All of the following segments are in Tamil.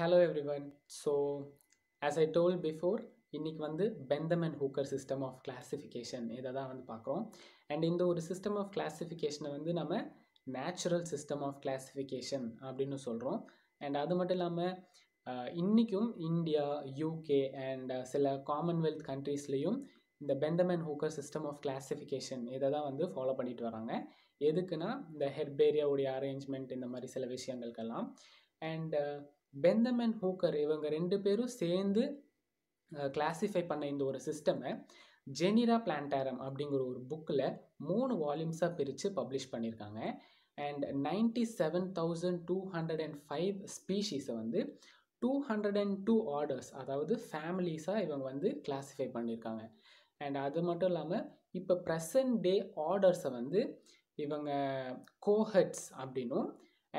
hello everyone so as I told before இன்றைக்கி வந்து Bentham and Hooker system of classification இதை தான் வந்து பார்க்குறோம் அண்ட் இந்த ஒரு சிஸ்டம் ஆஃப் கிளாஸிஃபிகேஷனை வந்து நம்ம நேச்சுரல் சிஸ்டம் ஆஃப் கிளாஸிஃபிகேஷன் அப்படின்னு சொல்கிறோம் அண்ட் அது மட்டும் இல்லாமல் இன்றைக்கும் இந்தியா யூகே அண்ட் சில காமன்வெல்த் கண்ட்ரீஸ்லேயும் இந்த Bentham and Hooker system of classification இதை தான் வந்து ஃபாலோ பண்ணிட்டு வராங்க எதுக்குன்னா இந்த ஹெர்பேரியாவுடைய அரேஞ்ச்மெண்ட் இந்த மாதிரி சில விஷயங்களுக்கெல்லாம் அண்ட் பெந்தம் அண்ட் ஹூக்கர் இவங்க ரெண்டு பேரும் சேர்ந்து கிளாஸிஃபை பண்ண இந்த ஒரு சிஸ்டமை ஜெனிரா பிளான்டாரம் அப்படிங்கிற ஒரு புக்கில் மூணு வால்யூம்ஸாக பிரித்து பப்ளிஷ் பண்ணியிருக்காங்க and ninety seven thousand two hundred and five ஸ்பீஷீஸை வந்து two hundred and two orders அதாவது ஃபேமிலிஸாக இவங்க வந்து கிளாஸிஃபை பண்ணியிருக்காங்க அண்ட் அது மட்டும் இல்லாமல் இப்போ ப்ரெசன்ட் டே ஆர்டர்ஸை வந்து இவங்க கோஹட்ஸ் அப்படின்னும்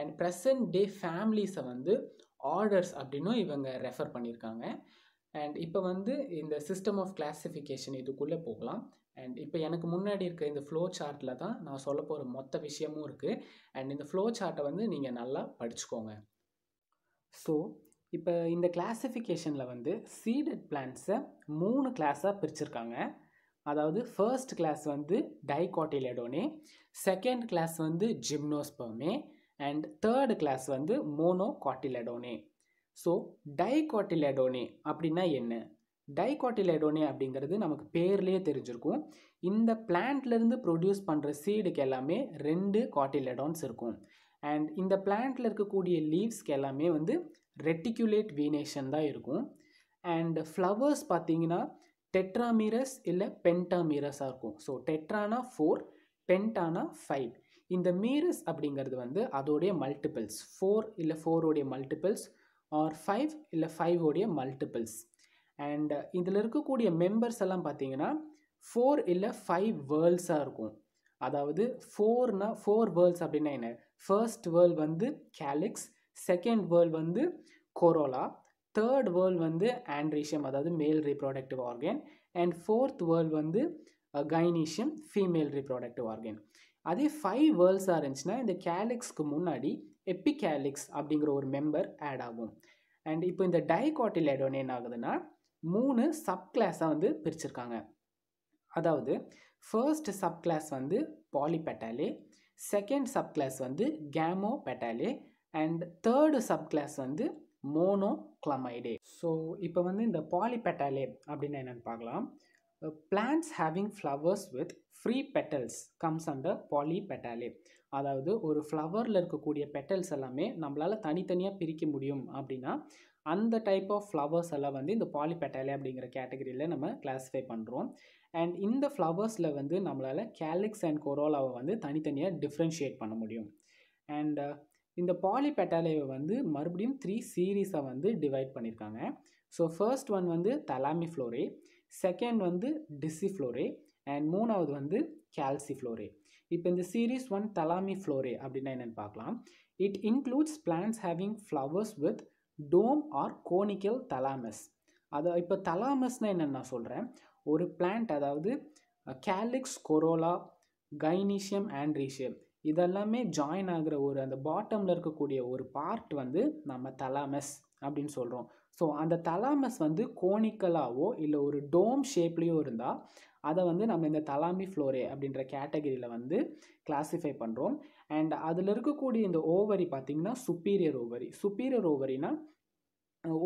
அண்ட் ப்ரெசன்ட் டே ஃபேமிலிஸை வந்து ஆர்டர்ஸ் அப்படின்னும் இவங்க ரெஃபர் பண்ணியிருக்காங்க அண்ட் இப்போ வந்து இந்த சிஸ்டம் ஆஃப் கிளாஸிஃபிகேஷன் இதுக்குள்ளே போகலாம் அண்ட் இப்போ எனக்கு முன்னாடி இருக்க இந்த ஃப்ளோ சார்ட்டில் தான் நான் சொல்ல போகிற மொத்த விஷயமும் இருக்குது அண்ட் இந்த ஃப்ளோ சார்ட்டை வந்து நீங்கள் நல்லா படிச்சுக்கோங்க ஸோ இப்போ இந்த கிளாஸிஃபிகேஷனில் வந்து சீடட் பிளான்ஸை மூணு கிளாஸாக பிரிச்சுருக்காங்க அதாவது ஃபர்ஸ்ட் கிளாஸ் வந்து டைகாட்டிலடோனே செகண்ட் கிளாஸ் வந்து ஜிம்னோஸ்பமே அண்ட் தேர்டு கிளாஸ் வந்து மோனோ காட்டிலடோனே ஸோ டைகாட்டிலடோனே அப்படின்னா என்ன டைகாட்டிலடோனே அப்படிங்கிறது நமக்கு பேர்லேயே தெரிஞ்சிருக்கும் இந்த பிளான்ட்லேருந்து ப்ரொடியூஸ் பண்ணுற சீடுக்கு எல்லாமே ரெண்டு காட்டிலடோன்ஸ் இருக்கும் அண்ட் இந்த பிளான்ட்டில் இருக்கக்கூடிய லீவ்ஸ்க்கு எல்லாமே வந்து ரெட்டிகுலேட் வீனேஷன் தான் இருக்கும் அண்ட் ஃப்ளவர்ஸ் பார்த்தீங்கன்னா டெட்ராமீரஸ் இல்லை பென்டாமீரஸாக இருக்கும் ஸோ டெட்ரானா ஃபோர் பென்டானா ஃபைவ் இந்த மீரஸ் அப்படிங்கிறது வந்து அதோடைய மல்டிபிள்ஸ் ஃபோர் இல்லை ஃபோருடைய மல்டிபிள்ஸ் ஆர் ஃபைவ் இல்லை ஃபைவ் உடைய மல்டிபிள்ஸ் அண்ட் இதில் இருக்கக்கூடிய மெம்பர்ஸ் எல்லாம் பார்த்தீங்கன்னா ஃபோர் இல்லை ஃபைவ் வேர்ல்ஸாக இருக்கும் அதாவது ஃபோர்னா ஃபோர் வேர்ல்ஸ் அப்படின்னா என்ன ஃபர்ஸ்ட் வேர்ல் வந்து கேலிக்ஸ் செகண்ட் வேர்ல் வந்து கொரோலா தேர்ட் வேர்ல் வந்து ஆண்ட்ரீஷியம் அதாவது male reproductive organ and fourth whorl வந்து கைனீஷியம் ஃபீமேல் ரீப்ரோடக்டிவ் ஆர்கேன் அதே ஃபைவ் வேர்ல்ஸாக இருந்துச்சுன்னா இந்த கேலிக்ஸ்க்கு முன்னாடி எப்பிகேலிக்ஸ் அப்படிங்கிற ஒரு மெம்பர் ஆட் ஆகும் அண்ட் இப்போ இந்த டைகாட்டிலைடோன் என்ன ஆகுதுன்னா மூணு சப் கிளாஸாக வந்து பிரிச்சிருக்காங்க அதாவது ஃபர்ஸ்ட் சப் கிளாஸ் வந்து பாலிபெட்டாலே செகண்ட் சப் கிளாஸ் வந்து gamopetalae and third sub class வந்து மோனோ கிளமைடே ஸோ இப்போ வந்து இந்த பாலிபெட்டாலே அப்படின்னா என்னென்னு பார்க்கலாம் plants having flowers with free petals comes under polypetalae அதாவது ஒரு ஃப்ளவரில் இருக்கக்கூடிய பெட்டல்ஸ் எல்லாமே நம்மளால் தனித்தனியாக பிரிக்க முடியும் அப்படின்னா அந்த டைப் ஆஃப் ஃப்ளவர்ஸ் எல்லாம் வந்து இந்த பாலி பெட்டாலே அப்படிங்கிற கேட்டகரியில் நம்ம கிளாஸிஃபை பண்ணுறோம் அண்ட் இந்த ஃப்ளவர்ஸில் வந்து நம்மளால் கேலிக்ஸ் அண்ட் கொரோலாவை வந்து தனித்தனியாக டிஃப்ரென்ஷியேட் பண்ண முடியும் அண்ட் uh, இந்த பாலி பெட்டாலேவை வந்து மறுபடியும் த்ரீ சீரீஸாக வந்து டிவைட் பண்ணியிருக்காங்க ஸோ ஃபர்ஸ்ட் ஒன் வந்து தலாமி ஃப்ளோரே செகண்ட் வந்து டிசிஃப்ளோரே அண்ட் மூணாவது வந்து கால்சிஃப்ளோரே இப்போ இந்த சீரீஸ் ஒன் தலாமி ஃப்ளோரே அப்படின்னா என்னென்னு பார்க்கலாம் it includes plants having flowers with dome or conical thalamus அதை இப்போ தலாமஸ்னால் என்னென்னு நான் சொல்கிறேன் ஒரு பிளான்ட் அதாவது கேலிக்ஸ் கொரோலா கைனீஷியம் ஆண்ட்ரீஷியம் இதெல்லாமே ஜாயின் ஆகிற ஒரு அந்த பாட்டமில் இருக்கக்கூடிய ஒரு பார்ட் வந்து நம்ம தலாமஸ் அப்படின்னு சொல்கிறோம் ஸோ அந்த தலாமஸ் வந்து கோணிக்கலாவோ இல்லை ஒரு டோம் ஷேப்லேயோ இருந்தால் அதை வந்து நம்ம இந்த தலாமி ஃப்ளோரே அப்படின்ற கேட்டகரியில் வந்து கிளாஸிஃபை பண்ணுறோம் அண்ட் அதில் இருக்கக்கூடிய இந்த ஓவரி பார்த்திங்கன்னா சுப்பீரியர் ஓவரி சுப்பீரியர் ஓவரினா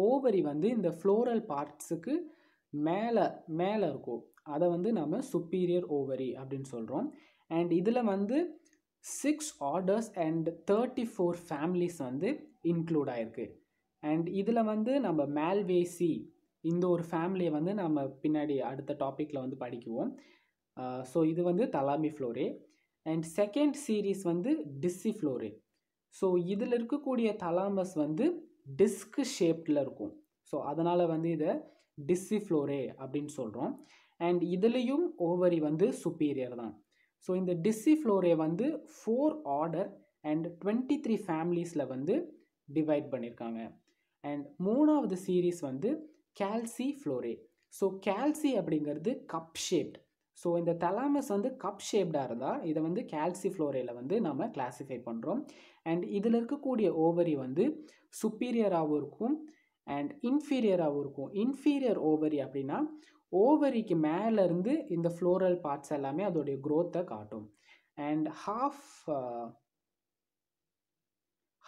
ஓவரி வந்து இந்த ஃப்ளோரல் பார்ட்ஸுக்கு மேலே மேலே இருக்கும் அதை வந்து நம்ம சுப்பீரியர் ஓவரி அப்படின்னு சொல்கிறோம் அண்ட் இதில் வந்து six orders and thirty four families வந்து இன்க்ளூட் ஆகிருக்கு அண்ட் இதில் வந்து நம்ம மேல்வேசி இந்த ஒரு ஃபேமிலியை வந்து நம்ம பின்னாடி அடுத்த டாப்பிக்கில் வந்து படிக்குவோம் ஸோ uh, இது வந்து thalamiflorae and second series வந்து டிஸ்ஸி ஃப்ளோரே ஸோ இதில் இருக்கக்கூடிய தலாமஸ் வந்து டிஸ்க் ஷேப்டில் இருக்கும் ஸோ அதனால் வந்து இதை டிஸ்ஸி ஃப்ளோரே அப்படின்னு சொல்கிறோம் அண்ட் இதுலேயும் ஓவரி வந்து சுப்பீரியர் தான் ஸோ இந்த ஃப்ளோரே வந்து four order and twenty three ஃபேமிலிஸில் வந்து டிவைட் பண்ணியிருக்காங்க அண்ட் மூணாவது சீரீஸ் வந்து கேல்சி ஃப்ளோரே ஸோ கேல்சி அப்படிங்கிறது கப் ஷேப்ட் ஸோ இந்த தலாமஸ் வந்து கப் ஷேப்டாக இருந்தால் இதை வந்து கேல்சி ஃப்ளோரேயில் வந்து நம்ம கிளாஸிஃபை பண்ணுறோம் அண்ட் இதில் இருக்கக்கூடிய ஓவரி வந்து சுப்பீரியராகவும் இருக்கும் அண்ட் இன்ஃபீரியராகவும் இருக்கும் இன்ஃபீரியர் ஓவரி அப்படின்னா ஓவரிக்கு மேலேருந்து இந்த ஃப்ளோரல் பார்ட்ஸ் எல்லாமே அதோடைய க்ரோத்தை காட்டும் அண்ட் ஹாஃப்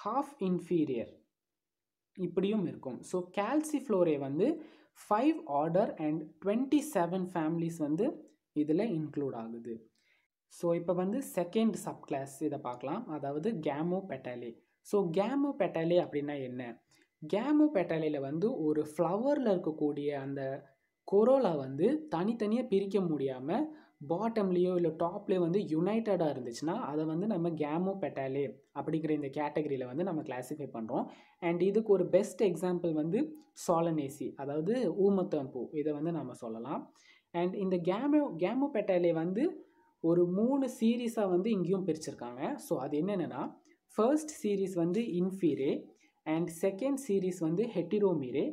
ஹாஃப் இன்ஃபீரியர் இப்படியும் இருக்கும் ஸோ ஃப்ளோரே வந்து five order and twenty seven families வந்து இதில் இன்க்ளூட் ஆகுது ஸோ இப்போ வந்து செகண்ட் சப் கிளாஸ் இதை பார்க்கலாம் அதாவது கேமோ பெட்டாலே ஸோ கேமோ பெட்டாலே அப்படின்னா என்ன கேமோ பெட்டாலேயில் வந்து ஒரு ஃப்ளவரில் இருக்கக்கூடிய அந்த கொரோலா வந்து தனித்தனியாக பிரிக்க முடியாமல் பாட்டம்லேயோ இல்லை டாப்லேயோ வந்து யுனைட்டடாக இருந்துச்சுன்னா அதை வந்து நம்ம கேமோ பெட்டாலே அப்படிங்கிற இந்த கேட்டகரியில் வந்து நம்ம கிளாஸிஃபை பண்ணுறோம் அண்ட் இதுக்கு ஒரு பெஸ்ட் எக்ஸாம்பிள் வந்து சோலனேசி அதாவது ஊமத்தம்பூ இதை வந்து நம்ம சொல்லலாம் அண்ட் இந்த கேமோ கேமோ பெட்டாலே வந்து ஒரு மூணு சீரீஸாக வந்து இங்கேயும் பிரிச்சிருக்காங்க ஸோ அது என்னென்னா ஃபர்ஸ்ட் சீரீஸ் வந்து இன்ஃபீரே அண்ட் செகண்ட் சீரீஸ் வந்து ஹெட்டிரோமீரே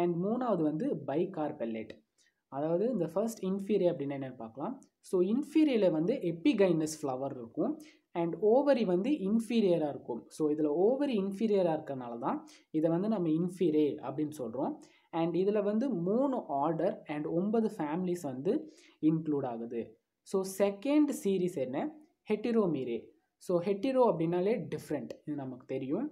அண்ட் மூணாவது வந்து பை கார்பெல்லேட் அதாவது இந்த ஃபர்ஸ்ட் இன்ஃபீரியர் அப்படின்னு என்னென்னு பார்க்கலாம் ஸோ இன்ஃபீரியில் வந்து எப்பிகைனஸ் ஃப்ளவர் இருக்கும் அண்ட் ஓவரி வந்து இன்ஃபீரியராக இருக்கும் ஸோ இதில் ஓவரி இன்ஃபீரியராக இருக்கிறனால தான் இதை வந்து நம்ம இன்ஃபீரே அப்படின்னு சொல்கிறோம் அண்ட் இதில் வந்து மூணு ஆர்டர் அண்ட் ஒன்பது ஃபேமிலிஸ் வந்து இன்க்ளூட் ஆகுது ஸோ செகண்ட் சீரீஸ் என்ன ஹெட்டிரோமீரே ஸோ ஹெட்டிரோ அப்படின்னாலே டிஃப்ரெண்ட் இது நமக்கு தெரியும்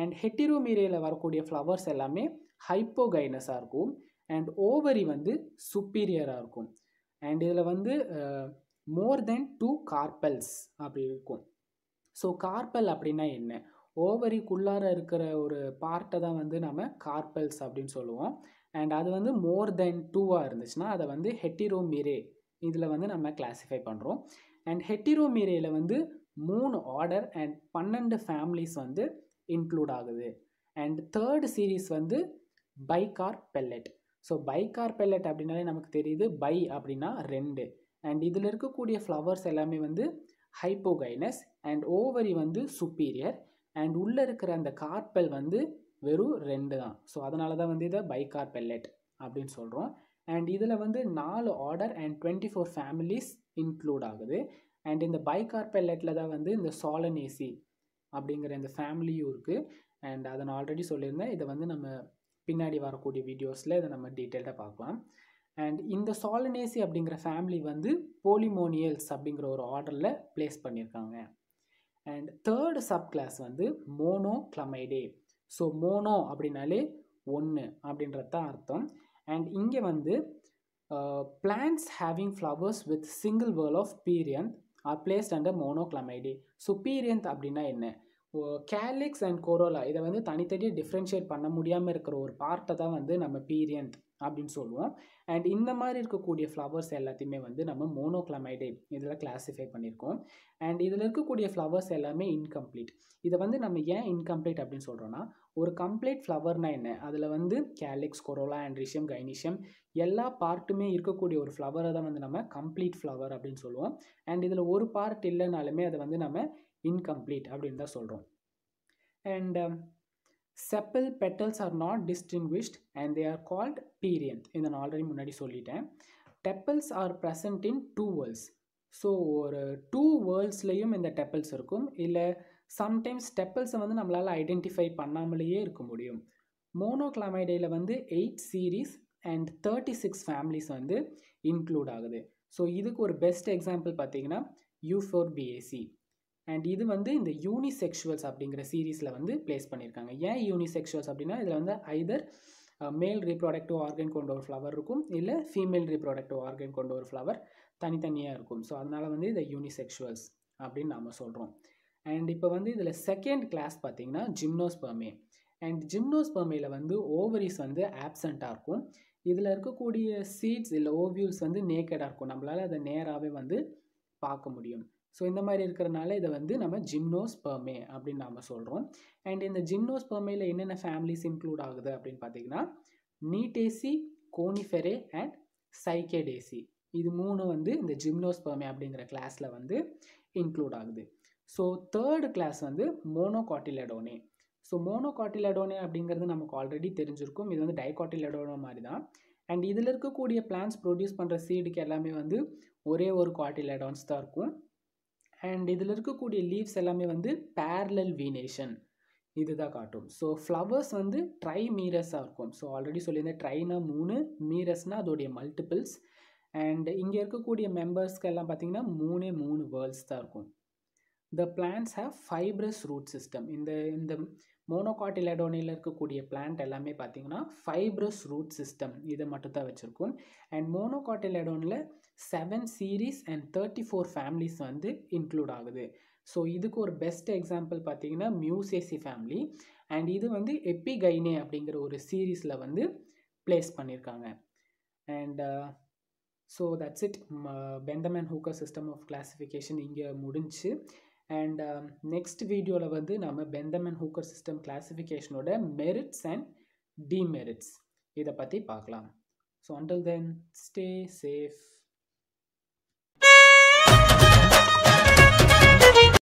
அண்ட் ஹெட்டிரோமீரேயில் வரக்கூடிய ஃப்ளவர்ஸ் எல்லாமே ஹைப்போகைனஸாக இருக்கும் அண்ட் ஓவரி வந்து சுப்பீரியராக இருக்கும் அண்ட் இதில் வந்து மோர் தென் டூ கார்பல்ஸ் அப்படி இருக்கும் ஸோ கார்பல் அப்படின்னா என்ன ஓவரிக்குள்ளார இருக்கிற ஒரு பார்ட்டை தான் வந்து நம்ம கார்பல்ஸ் அப்படின்னு சொல்லுவோம் அண்ட் அது வந்து மோர் தென் டூவாக இருந்துச்சுன்னா அதை வந்து ஹெட்டிரோமீரே இதில் வந்து நம்ம கிளாஸிஃபை பண்ணுறோம் அண்ட் ஹெட்டிரோமிரேயில் வந்து மூணு ஆர்டர் அண்ட் பன்னெண்டு ஃபேமிலிஸ் வந்து இன்க்ளூட் ஆகுது அண்ட் தேர்ட் சீரீஸ் வந்து bicarpellatae so bicarpellatae அப்படின்னாலே நமக்கு தெரியுது பை அப்படின்னா ரெண்டு அண்ட் இதில் இருக்கக்கூடிய ஃப்ளவர்ஸ் எல்லாமே வந்து ஹைப்போகைனஸ் அண்ட் ஓவரி வந்து சுப்பீரியர் அண்ட் உள்ளே இருக்கிற அந்த கார்பெல் வந்து வெறும் ரெண்டு தான் ஸோ அதனால தான் வந்து இதை பைகார் பெல்லட் அப்படின்னு சொல்கிறோம் அண்ட் இதில் வந்து நாலு order and twenty four families include ஆகுது அண்ட் இந்த பைகார் பெல்லட்டில் தான் வந்து இந்த சாலனேசி அப்படிங்கிற இந்த ஃபேமிலியும் இருக்குது அண்ட் அதை நான் ஆல்ரெடி சொல்லியிருந்தேன் இதை வந்து நம்ம பின்னாடி வரக்கூடிய வீடியோஸில் இதை நம்ம டீட்டெயில்டாக பார்க்கலாம் அண்ட் இந்த சாலனேசி அப்படிங்கிற ஃபேமிலி வந்து போலிமோனியல்ஸ் அப்படிங்கிற ஒரு ஆர்டரில் பிளேஸ் பண்ணியிருக்காங்க அண்ட் தேர்டு சப் கிளாஸ் வந்து மோனோ கிளமைடே ஸோ மோனோ அப்படின்னாலே ஒன்று அப்படின்றது தான் அர்த்தம் அண்ட் இங்கே வந்து plants having flowers with single whorl of perianth are placed under monochlamydeae so perianth அப்படின்னா என்ன கேலிக்ஸ் அண்ட் கொரோலா இதை வந்து தனித்தனியாக டிஃப்ரென்ஷியேட் பண்ண முடியாமல் இருக்கிற ஒரு பார்ட்டை தான் வந்து நம்ம பீரியன்ட் அப்படின்னு சொல்லுவோம் அண்ட் இந்த மாதிரி இருக்கக்கூடிய ஃப்ளவர்ஸ் எல்லாத்தையுமே வந்து நம்ம மோனோக்ளமைடே இதில் கிளாஸிஃபை பண்ணியிருக்கோம் அண்ட் இதில் இருக்கக்கூடிய ஃப்ளவர்ஸ் எல்லாமே இன்கம்ப்ளீட் இதை வந்து நம்ம ஏன் இன்கம்ப்ளீட் அப்படின்னு சொல்கிறோன்னா ஒரு கம்ப்ளீட் ஃப்ளவர்னால் என்ன அதில் வந்து கேலிக்ஸ் கொரோலா ஆண்ட்ரிஷியம் கைனிஷியம் எல்லா பார்ட்டுமே இருக்கக்கூடிய ஒரு ஃப்ளவரை தான் வந்து நம்ம கம்ப்ளீட் ஃப்ளவர் அப்படின்னு சொல்லுவோம் அண்ட் இதில் ஒரு பார்ட் இல்லைனாலுமே அதை வந்து நம்ம இன்கம்ப்ளீட் அப்படின்னு தான் சொல்கிறோம் and sepal petals are not distinguished and they are called perianth இதை நான் ஆல்ரெடி முன்னாடி சொல்லிட்டேன் tepals are present in two whorls so ஒரு டூ வேர்ல்ஸ்லேயும் இந்த டெப்பல்ஸ் இருக்கும் இல்லை சம்டைம்ஸ் டெப்பல்ஸை வந்து நம்மளால் ஐடென்டிஃபை பண்ணாமலேயே இருக்க முடியும் மோனோக்ளாமைடையில் வந்து eight series and thirty six families வந்து இன்க்ளூட் ஆகுது ஸோ இதுக்கு ஒரு பெஸ்ட் எக்ஸாம்பிள் பார்த்தீங்கன்னா யூ ஃபோர் பிஏசி அண்ட் இது வந்து இந்த யூனிசெக்ஷுவல்ஸ் அப்படிங்கிற சீரீஸில் வந்து பிளேஸ் பண்ணியிருக்காங்க ஏன் யூனிசெக்ஷுவல்ஸ் அப்படின்னா இதில் வந்து ஐதர் மேல் ரீப்ராடக்டிவ் ஆர்கன் கொண்ட ஒரு ஃப்ளவர் இருக்கும் இல்லை ஃபீமேல் ரீப்ராடக்டிவ் ஆர்கன் கொண்ட ஒரு ஃப்ளவர் தனித்தனியாக இருக்கும் ஸோ அதனால் வந்து இதை யூனிசெக்ஷுவல்ஸ் அப்படின்னு நாம் சொல்கிறோம் அண்ட் இப்போ வந்து இதில் செகண்ட் கிளாஸ் பார்த்திங்கன்னா ஜிம்னோஸ்பர்மே அண்ட் ஜிம்னோஸ்பர்மையில் வந்து ஓவரிஸ் வந்து ஆப்சண்ட்டாக இருக்கும் இதில் இருக்கக்கூடிய சீட்ஸ் இல்லை ஓவியூல்ஸ் வந்து நேக்கடாக இருக்கும் நம்மளால் அதை நேராகவே வந்து பார்க்க முடியும் ஸோ இந்த மாதிரி இருக்கிறனால இதை வந்து நம்ம ஜிம்னோஸ்பெர்மே அப்படின்னு நாம் சொல்கிறோம் அண்ட் இந்த ஜிம்னோஸ்பெர்மேல என்னென்ன ஃபேமிலிஸ் இன்க்ளூட் ஆகுது அப்படின்னு பார்த்தீங்கன்னா நீட்டேசி கோனிஃபெரே அண்ட் சைக்கேடேசி இது மூணு வந்து இந்த ஜிம்னோஸ்பெர்மே அப்படிங்கிற கிளாஸில் வந்து இன்க்ளூட் ஆகுது ஸோ தேர்டு கிளாஸ் வந்து மோனோகாட்டிலடோனே ஸோ மோனோகாட்டிலடோனே அப்படிங்கிறது நமக்கு ஆல்ரெடி தெரிஞ்சிருக்கும் இது வந்து டைகாட்டிலடோனோ மாதிரி தான் அண்ட் இதில் இருக்கக்கூடிய பிளான்ஸ் ப்ரொடியூஸ் பண்ணுற சீடுக்கு எல்லாமே வந்து ஒரே ஒரு காட்டிலடான்ஸ் தான் இருக்கும் அண்ட் இதில் இருக்கக்கூடிய லீவ்ஸ் எல்லாமே வந்து பேரலல் வீனேஷன் இது தான் காட்டும் ஸோ ஃப்ளவர்ஸ் வந்து ட்ரை மீரஸாக இருக்கும் ஸோ ஆல்ரெடி சொல்லியிருந்தேன் ட்ரைனா மூணு மீரஸ்னால் அதோடைய மல்டிபிள்ஸ் அண்ட் இங்கே இருக்கக்கூடிய மெம்பர்ஸ்க்கெல்லாம் பார்த்தீங்கன்னா மூணே மூணு வேர்ல்ஸ் தான் இருக்கும் the plants have fibrous root system இந்த இந்த மோனோகாட்டிலடோனியில் இருக்கக்கூடிய பிளான்ட் எல்லாமே பார்த்தீங்கன்னா ஃபைப்ரஸ் ரூட் சிஸ்டம் இதை மட்டும்தான் வச்சுருக்கும் அண்ட் மோனோகாட்டிலடோனில் seven series and thirty four families வந்து இன்க்ளூட் ஆகுது ஸோ இதுக்கு ஒரு பெஸ்ட் எக்ஸாம்பிள் பார்த்தீங்கன்னா மியூசேசி ஃபேமிலி அண்ட் இது வந்து எப்பிகைனே அப்படிங்கிற ஒரு சீரீஸில் வந்து பிளேஸ் பண்ணியிருக்காங்க and so that's it Bentham Hooker system of classification இங்கே முடிஞ்சு அண்ட் நெக்ஸ்ட் வீடியோவில் வந்து நம்ம பெந்தம் அண்ட் ஹூக்கர் சிஸ்டம் கிளாஸிஃபிகேஷனோட மெரிட்ஸ் அண்ட் டிமெரிட்ஸ் இதை பற்றி பார்க்கலாம் so until then stay safe